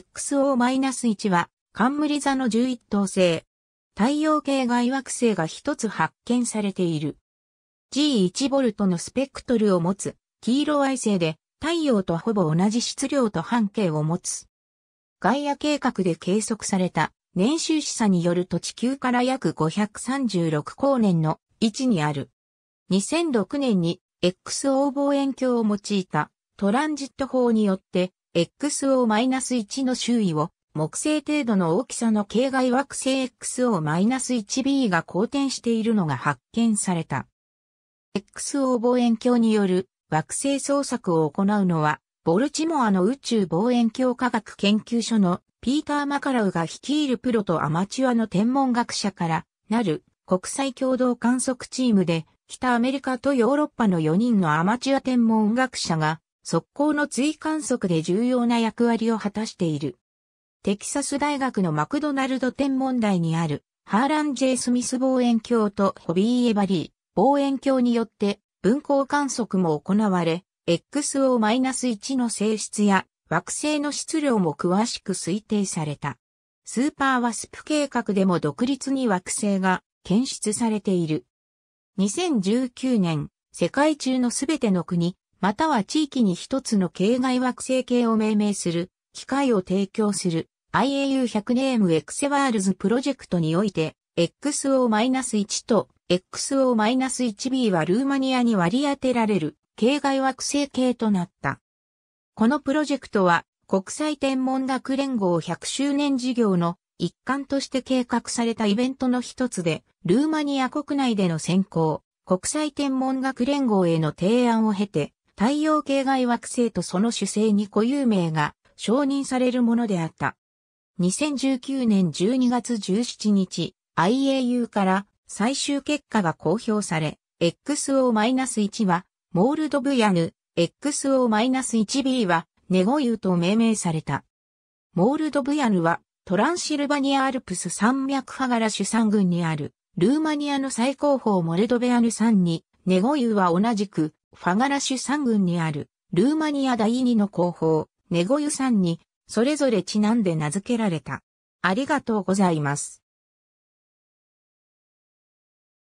XO-1 は、冠座の11等星。太陽系外惑星が一つ発見されている。G1V のスペクトルを持つ、黄色矮星で、太陽とほぼ同じ質量と半径を持つ。ガイア計画で計測された、年収示唆によると地球から約536光年の位置にある。2006年に XO 望遠鏡を用いたトランジット法によって XO-1 の周囲を木星程度の大きさの系外惑星 XO-1b が公転しているのが発見された。XO 望遠鏡による惑星捜索を行うのは、ボルチモアの宇宙望遠鏡科学研究所のピーター・マカラウが率いるプロとアマチュアの天文学者からなる国際共同観測チームで、北アメリカとヨーロッパの4人のアマチュア天文学者が速攻の追観測で重要な役割を果たしている。テキサス大学のマクドナルド天文台にあるハーラン・ジェイスミス望遠鏡とホビー・エバリー望遠鏡によって分光観測も行われ、XO-1 の性質や惑星の質量も詳しく推定された。スーパーワスプ計画でも独立に惑星が検出されている。2019年、世界中のすべての国、または地域に一つの形外惑星系を命名する、機会を提供する IAU100 ネーム X ワールズプロジェクトにおいて、XO-1 と XO-1b はルーマニアに割り当てられる形外惑星系となった。このプロジェクトは国際天文学連合100周年事業の一環として計画されたイベントの一つで、ルーマニア国内での選考、国際天文学連合への提案を経て、太陽系外惑星とその主星に固有名が承認されるものであった。2019年12月17日、IAU から最終結果が公表され、XO-1 はモールドブヤヌ、XO-1b はネゴユと命名された。モールドブヤヌはトランシルバニアアルプス山脈ハガラ主山群にあるルーマニアの最高峰モルドベアヌ山にネゴユは同じくファガラシュ山群にある、ルーマニア第二の広報、ネゴユ山に、それぞれちなんで名付けられた。ありがとうございます。